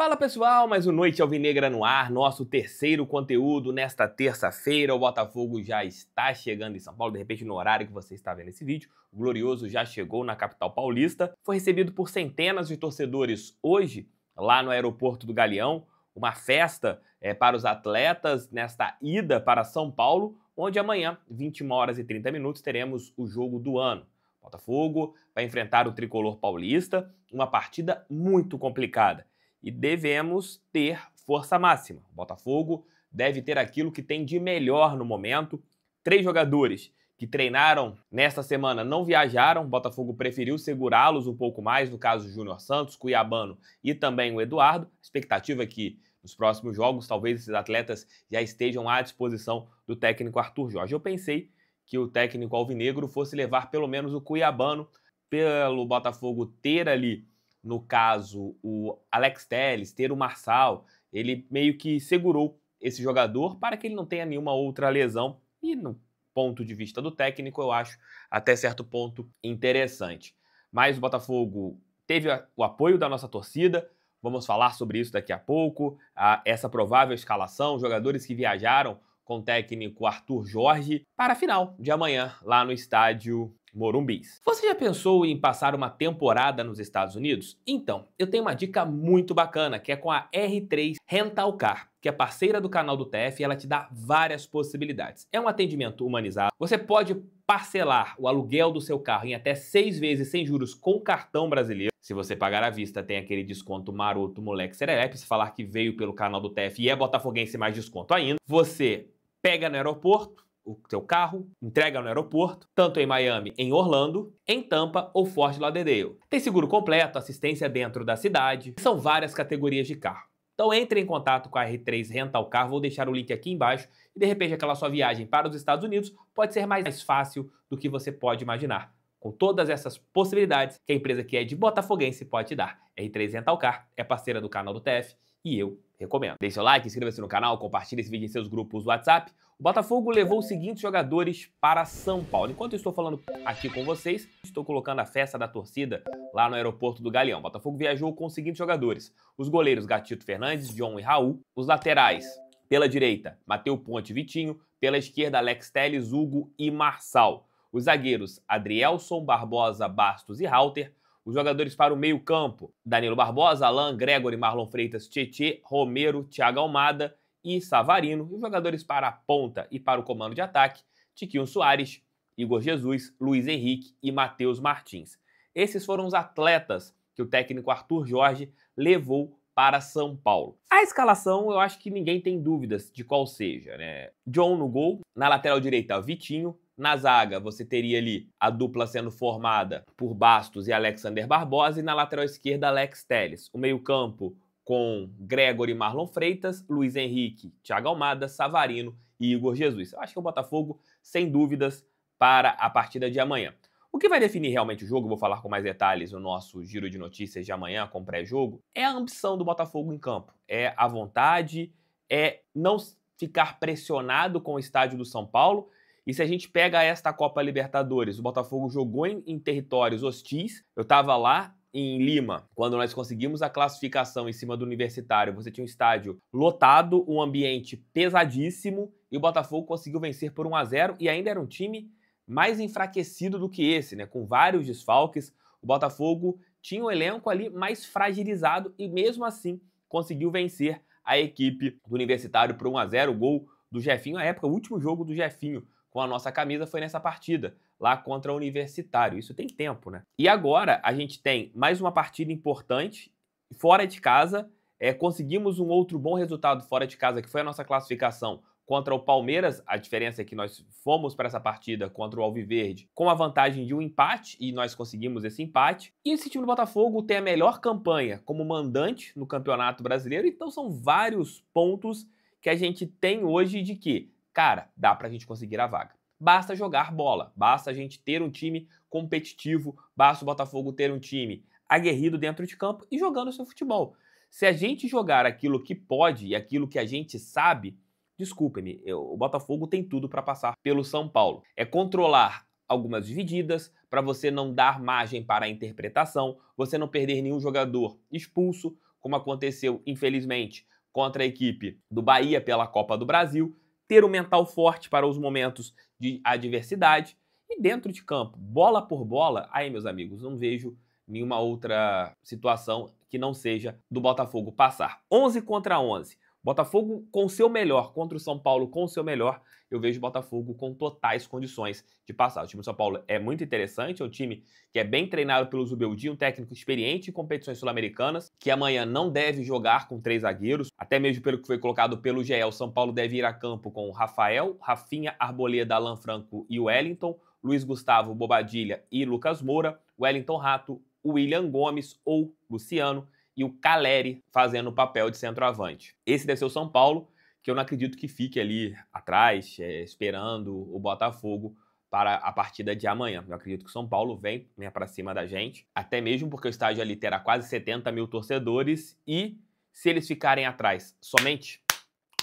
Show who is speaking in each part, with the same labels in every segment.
Speaker 1: Fala pessoal, mais uma Noite Alvinegra no ar, nosso terceiro conteúdo nesta terça-feira. O Botafogo já está chegando em São Paulo, de repente no horário que você está vendo esse vídeo. O Glorioso já chegou na capital paulista, foi recebido por centenas de torcedores hoje lá no aeroporto do Galeão. Uma festa é, para os atletas nesta ida para São Paulo, onde amanhã, 21 horas e 30 minutos, teremos o jogo do ano. O Botafogo vai enfrentar o tricolor paulista, uma partida muito complicada e devemos ter força máxima. O Botafogo deve ter aquilo que tem de melhor no momento. Três jogadores que treinaram nesta semana não viajaram. O Botafogo preferiu segurá-los um pouco mais, no caso Júnior Santos, Cuiabano e também o Eduardo. A expectativa é que nos próximos jogos talvez esses atletas já estejam à disposição do técnico Arthur Jorge. Eu pensei que o técnico alvinegro fosse levar pelo menos o Cuiabano pelo Botafogo ter ali no caso, o Alex Telles, ter o Marçal, ele meio que segurou esse jogador para que ele não tenha nenhuma outra lesão. E no ponto de vista do técnico, eu acho até certo ponto interessante. Mas o Botafogo teve o apoio da nossa torcida. Vamos falar sobre isso daqui a pouco. essa provável escalação, jogadores que viajaram com o técnico Arthur Jorge para a final de amanhã lá no estádio morumbis. Você já pensou em passar uma temporada nos Estados Unidos? Então, eu tenho uma dica muito bacana que é com a R3 Rental Car que é parceira do canal do TF, ela te dá várias possibilidades. É um atendimento humanizado. Você pode parcelar o aluguel do seu carro em até seis vezes sem juros com cartão brasileiro. Se você pagar à vista, tem aquele desconto maroto, moleque serelepe. Se falar que veio pelo canal do TF e é botafoguense, mais desconto ainda. Você pega no aeroporto, o seu carro, entrega no aeroporto, tanto em Miami, em Orlando, em Tampa ou Fort Lauderdale. Tem seguro completo, assistência dentro da cidade, são várias categorias de carro. Então entre em contato com a R3 Rental Car, vou deixar o link aqui embaixo e de repente aquela sua viagem para os Estados Unidos pode ser mais fácil do que você pode imaginar. Com todas essas possibilidades que a empresa que é de Botafoguense pode te dar. R3 Rental Car é parceira do canal do TF e eu recomendo. Deixe seu like, inscreva-se no canal, compartilhe esse vídeo em seus grupos WhatsApp. O Botafogo levou os seguintes jogadores para São Paulo. Enquanto eu estou falando aqui com vocês, estou colocando a festa da torcida lá no aeroporto do Galeão. O Botafogo viajou com os seguintes jogadores: os goleiros Gatito Fernandes, John e Raul, os laterais. Pela direita, Mateu Ponte e Vitinho. Pela esquerda, Alex Telles, Hugo e Marçal. Os zagueiros Adrielson, Barbosa, Bastos e Halter. Os jogadores para o meio-campo: Danilo Barbosa, Alain, Gregory, Marlon Freitas, Tietê, Romero, Thiago Almada e Savarino. E os jogadores para a ponta e para o comando de ataque: Tiquinho Soares, Igor Jesus, Luiz Henrique e Matheus Martins. Esses foram os atletas que o técnico Arthur Jorge levou para São Paulo. A escalação eu acho que ninguém tem dúvidas de qual seja, né? John no gol, na lateral direita Vitinho, na zaga, você teria ali a dupla sendo formada por Bastos e Alexander Barbosa, e na lateral esquerda, Alex Teles. O meio-campo com Gregory Marlon Freitas, Luiz Henrique, Thiago Almada, Savarino e Igor Jesus. Eu acho que o Botafogo, sem dúvidas, para a partida de amanhã. O que vai definir realmente o jogo, vou falar com mais detalhes no nosso giro de notícias de amanhã com pré-jogo, é a ambição do Botafogo em campo. É a vontade, é não ficar pressionado com o estádio do São Paulo e se a gente pega esta Copa Libertadores, o Botafogo jogou em, em territórios hostis. Eu estava lá em Lima, quando nós conseguimos a classificação em cima do Universitário. Você tinha um estádio lotado, um ambiente pesadíssimo e o Botafogo conseguiu vencer por 1 a 0 e ainda era um time mais enfraquecido do que esse, né? Com vários desfalques, o Botafogo tinha um elenco ali mais fragilizado e mesmo assim conseguiu vencer a equipe do Universitário por 1 a 0, o gol do Jefinho a época, o último jogo do Jefinho com a nossa camisa foi nessa partida, lá contra o Universitário. Isso tem tempo, né? E agora a gente tem mais uma partida importante, fora de casa. É, conseguimos um outro bom resultado fora de casa, que foi a nossa classificação contra o Palmeiras. A diferença é que nós fomos para essa partida contra o Alviverde com a vantagem de um empate e nós conseguimos esse empate. E esse time do Botafogo tem a melhor campanha como mandante no Campeonato Brasileiro, então são vários pontos que a gente tem hoje de que cara, dá para a gente conseguir a vaga. Basta jogar bola, basta a gente ter um time competitivo, basta o Botafogo ter um time aguerrido dentro de campo e jogando seu futebol. Se a gente jogar aquilo que pode e aquilo que a gente sabe, desculpe-me, o Botafogo tem tudo para passar pelo São Paulo. É controlar algumas divididas para você não dar margem para a interpretação, você não perder nenhum jogador expulso, como aconteceu, infelizmente, contra a equipe do Bahia pela Copa do Brasil ter o um mental forte para os momentos de adversidade. E dentro de campo, bola por bola, aí, meus amigos, não vejo nenhuma outra situação que não seja do Botafogo passar. 11 contra 11. Botafogo com seu melhor contra o São Paulo com seu melhor, eu vejo o Botafogo com totais condições de passar. O time do São Paulo é muito interessante, é um time que é bem treinado pelo Zubeldi, um técnico experiente em competições sul-americanas, que amanhã não deve jogar com três zagueiros, até mesmo pelo que foi colocado pelo GE, o São Paulo deve ir a campo com Rafael, Rafinha, Arboleda, Alan Franco e Wellington, Luiz Gustavo, Bobadilha e Lucas Moura, Wellington Rato, William Gomes ou Luciano, e o Caleri fazendo o papel de centroavante. Esse deve ser o São Paulo, que eu não acredito que fique ali atrás, é, esperando o Botafogo para a partida de amanhã. Eu acredito que o São Paulo vem né, para cima da gente, até mesmo porque o estádio ali terá quase 70 mil torcedores e se eles ficarem atrás somente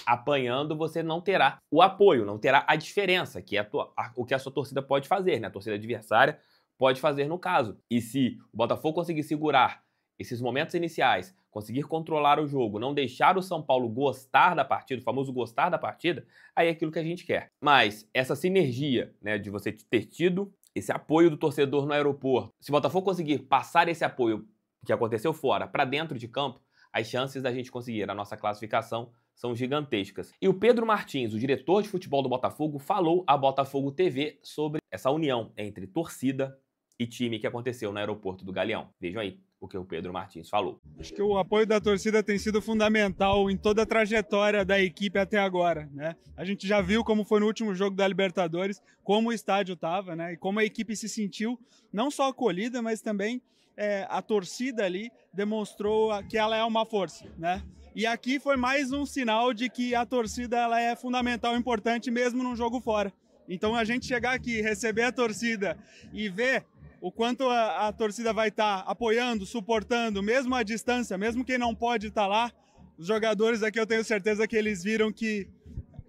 Speaker 1: apanhando, você não terá o apoio, não terá a diferença, que é a tua, a, o que a sua torcida pode fazer, né? A torcida adversária pode fazer no caso. E se o Botafogo conseguir segurar esses momentos iniciais, conseguir controlar o jogo, não deixar o São Paulo gostar da partida, o famoso gostar da partida, aí é aquilo que a gente quer. Mas essa sinergia, né, de você ter tido esse apoio do torcedor no aeroporto, se o Botafogo conseguir passar esse apoio que aconteceu fora para dentro de campo, as chances da gente conseguir a nossa classificação são gigantescas. E o Pedro Martins, o diretor de futebol do Botafogo, falou à Botafogo TV sobre essa união entre torcida e time que aconteceu no aeroporto do Galeão. Vejam aí o que o Pedro Martins falou. Acho que o apoio da torcida tem sido fundamental em toda a trajetória da equipe até agora, né? A gente já viu como foi no último jogo da Libertadores, como o estádio estava, né? E como a equipe se sentiu não só acolhida, mas também é, a torcida ali demonstrou que ela é uma força, né? E aqui foi mais um sinal de que a torcida ela é fundamental, importante mesmo num jogo fora. Então a gente chegar aqui, receber a torcida e ver o quanto a, a torcida vai estar tá apoiando, suportando, mesmo à distância, mesmo quem não pode estar tá lá. Os jogadores aqui eu tenho certeza que eles viram que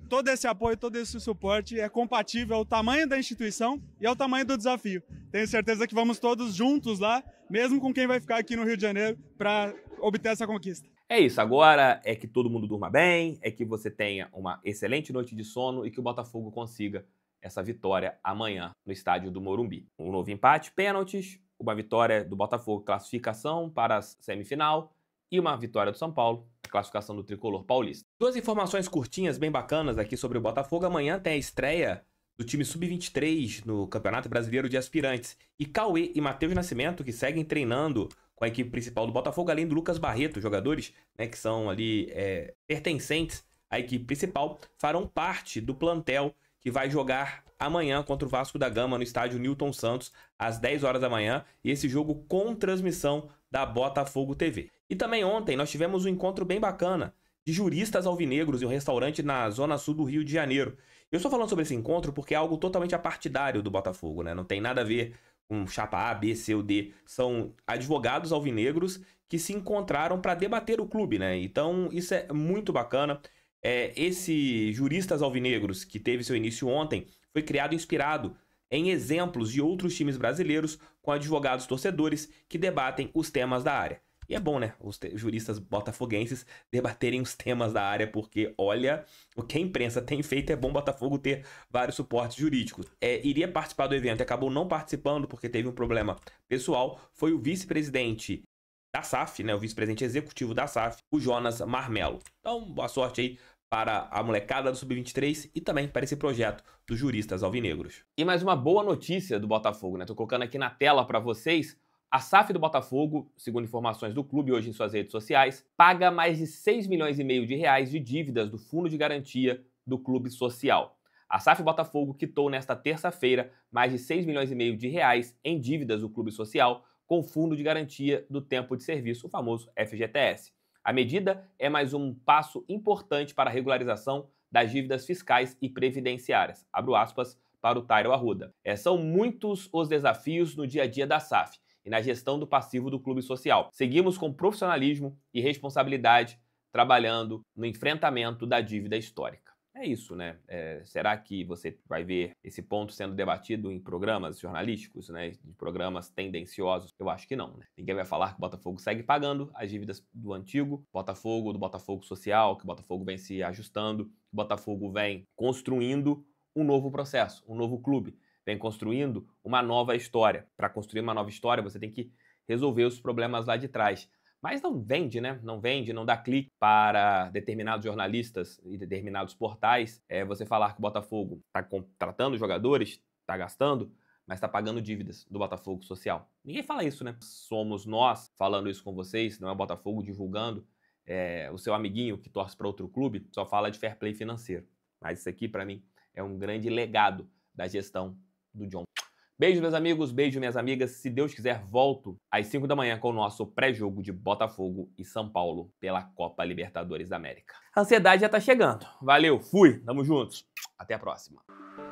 Speaker 1: todo esse apoio, todo esse suporte é compatível ao tamanho da instituição e ao tamanho do desafio. Tenho certeza que vamos todos juntos lá, mesmo com quem vai ficar aqui no Rio de Janeiro, para obter essa conquista. É isso, agora é que todo mundo durma bem, é que você tenha uma excelente noite de sono e que o Botafogo consiga essa vitória amanhã no estádio do Morumbi. Um novo empate, pênaltis, uma vitória do Botafogo, classificação para a semifinal e uma vitória do São Paulo, classificação do tricolor paulista. Duas informações curtinhas, bem bacanas aqui sobre o Botafogo. Amanhã tem a estreia do time sub-23 no Campeonato Brasileiro de Aspirantes. E Cauê e Matheus Nascimento, que seguem treinando com a equipe principal do Botafogo, além do Lucas Barreto, jogadores né, que são ali é, pertencentes à equipe principal, farão parte do plantel que vai jogar amanhã contra o Vasco da Gama no estádio Newton Santos, às 10 horas da manhã, e esse jogo com transmissão da Botafogo TV. E também ontem nós tivemos um encontro bem bacana de juristas alvinegros em um restaurante na zona sul do Rio de Janeiro. Eu estou falando sobre esse encontro porque é algo totalmente apartidário do Botafogo, né? Não tem nada a ver com chapa A, B, C ou D. São advogados alvinegros que se encontraram para debater o clube, né? Então isso é muito bacana é, esse Juristas Alvinegros, que teve seu início ontem, foi criado inspirado em exemplos de outros times brasileiros com advogados torcedores que debatem os temas da área. E é bom, né? Os juristas botafoguenses debaterem os temas da área, porque olha, o que a imprensa tem feito é bom Botafogo ter vários suportes jurídicos. É, iria participar do evento e acabou não participando porque teve um problema pessoal. Foi o vice-presidente da SAF, né, o vice-presidente executivo da SAF, o Jonas Marmelo. Então, boa sorte aí para a molecada do Sub-23 e também para esse projeto dos juristas alvinegros. E mais uma boa notícia do Botafogo, né? Tô colocando aqui na tela para vocês. A SAF do Botafogo, segundo informações do clube hoje em suas redes sociais, paga mais de 6 milhões e meio de reais de dívidas do Fundo de Garantia do Clube Social. A SAF Botafogo quitou nesta terça-feira mais de 6 milhões e meio de reais em dívidas do Clube Social com o Fundo de Garantia do Tempo de Serviço, o famoso FGTS. A medida é mais um passo importante para a regularização das dívidas fiscais e previdenciárias. Abro aspas para o Tairo Arruda. É, são muitos os desafios no dia a dia da SAF e na gestão do passivo do clube social. Seguimos com profissionalismo e responsabilidade trabalhando no enfrentamento da dívida histórica é isso, né? É, será que você vai ver esse ponto sendo debatido em programas jornalísticos, né? Em programas tendenciosos? Eu acho que não. Né? Ninguém vai falar que o Botafogo segue pagando as dívidas do antigo Botafogo, do Botafogo social, que o Botafogo vem se ajustando, o Botafogo vem construindo um novo processo, um novo clube, vem construindo uma nova história. Para construir uma nova história, você tem que resolver os problemas lá de trás mas não vende, né? Não vende, não dá clique para determinados jornalistas e determinados portais. É você falar que o Botafogo está contratando jogadores, está gastando, mas está pagando dívidas do Botafogo social. Ninguém fala isso, né? Somos nós falando isso com vocês, não é o Botafogo divulgando. É, o seu amiguinho que torce para outro clube só fala de fair play financeiro. Mas isso aqui, para mim, é um grande legado da gestão do John. Beijo, meus amigos, beijo, minhas amigas. Se Deus quiser, volto às 5 da manhã com o nosso pré-jogo de Botafogo e São Paulo pela Copa Libertadores da América. A ansiedade já tá chegando. Valeu, fui, tamo juntos. Até a próxima.